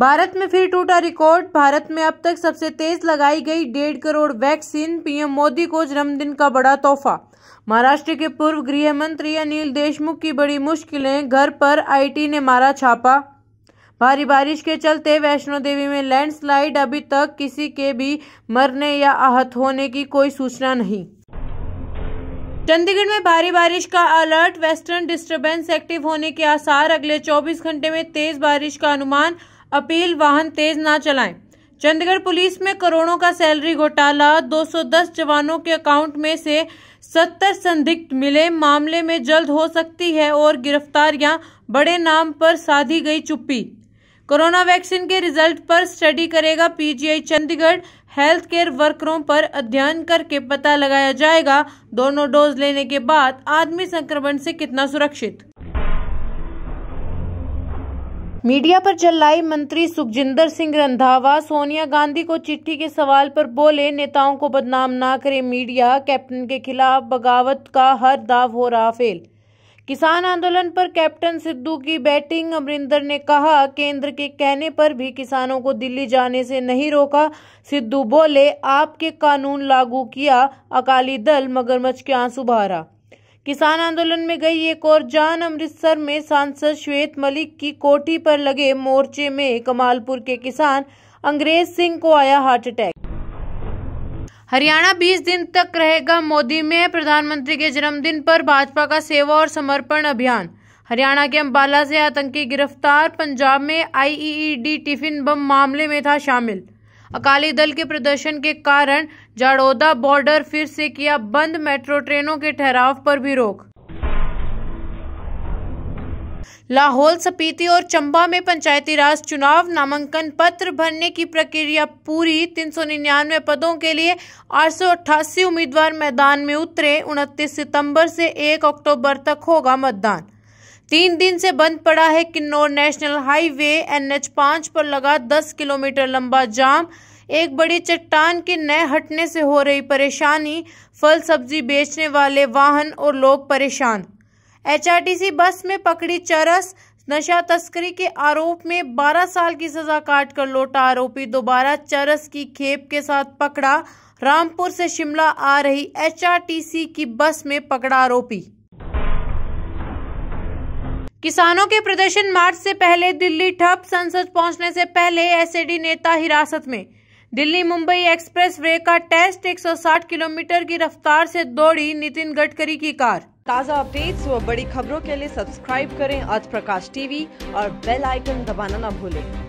भारत में फिर टूटा रिकॉर्ड भारत में अब तक सबसे तेज लगाई गई डेढ़ करोड़ वैक्सीन पीएम मोदी को जन्मदिन का बड़ा तोहफा महाराष्ट्र के पूर्व गृह मंत्री अनिल देशमुख की बड़ी मुश्किलें घर पर आईटी ने मारा छापा भारी बारिश के चलते वैष्णो देवी में लैंडस्लाइड अभी तक किसी के भी मरने या आहत होने की कोई सूचना नहीं चंडीगढ़ में भारी बारिश का अलर्ट वेस्टर्न डिस्टरबेंस एक्टिव होने के आसार अगले 24 घंटे में तेज बारिश का अनुमान अपील वाहन तेज ना चलाएं चंडीगढ़ पुलिस में करोड़ों का सैलरी घोटाला 210 जवानों के अकाउंट में से 70 संदिग्ध मिले मामले में जल्द हो सकती है और गिरफ्तारियां बड़े नाम पर साधी गई चुप्पी कोरोना वैक्सीन के रिजल्ट पर स्टडी करेगा पीजीआई चंडीगढ़ हेल्थ केयर वर्करों पर अध्ययन करके पता लगाया जाएगा दोनों डोज लेने के बाद आदमी संक्रमण से कितना सुरक्षित मीडिया पर चल मंत्री सुखजिंदर सिंह रंधावा सोनिया गांधी को चिट्ठी के सवाल पर बोले नेताओं को बदनाम ना करे मीडिया कैप्टन के खिलाफ बगावत का हर दाव हो रहा फेल किसान आंदोलन पर कैप्टन सिद्धू की बैटिंग अमरिंदर ने कहा केंद्र के कहने पर भी किसानों को दिल्ली जाने से नहीं रोका सिद्धू बोले आपके कानून लागू किया अकाली दल मगरमच्छ के आंसू बहारा किसान आंदोलन में गई एक और जान अमृतसर में सांसद श्वेत मलिक की कोठी पर लगे मोर्चे में कमालपुर के किसान अंग्रेज सिंह को आया हार्ट अटैक हरियाणा 20 दिन तक रहेगा मोदी में प्रधानमंत्री के जन्मदिन पर भाजपा का सेवा और समर्पण अभियान हरियाणा के अंबाला से आतंकी गिरफ्तार पंजाब में आईईडी टिफिन बम मामले में था शामिल अकाली दल के प्रदर्शन के कारण जाड़ोदा बॉर्डर फिर से किया बंद मेट्रो ट्रेनों के ठहराव पर भी रोक लाहौल स्पीति और चंबा में पंचायती राज चुनाव नामांकन पत्र भरने की प्रक्रिया पूरी तीन सौ निन्यानवे पदों के लिए आठ सौ उम्मीदवार मैदान में उतरे उनतीस सितंबर से एक अक्टूबर तक होगा मतदान तीन दिन से बंद पड़ा है किन्नौर नेशनल हाईवे एनएच पाँच पर लगा दस किलोमीटर लंबा जाम एक बड़ी चट्टान के न हटने से हो रही परेशानी फल सब्जी बेचने वाले वाहन और लोग परेशान एचआरटीसी बस में पकड़ी चरस नशा तस्करी के आरोप में 12 साल की सजा काट कर लौटा आरोपी दोबारा चरस की खेप के साथ पकड़ा रामपुर से शिमला आ रही एचआरटीसी की बस में पकड़ा आरोपी किसानों के प्रदर्शन मार्च से पहले दिल्ली ठप संसद पहुंचने से पहले एसएडी नेता हिरासत में दिल्ली मुंबई एक्सप्रेस वे का टेस्ट 160 किलोमीटर की रफ्तार से दौड़ी नितिन गडकरी की कार ताज़ा अपडेट्स व बड़ी खबरों के लिए सब्सक्राइब करें आज प्रकाश टीवी और बेल आइकन दबाना न भूलें।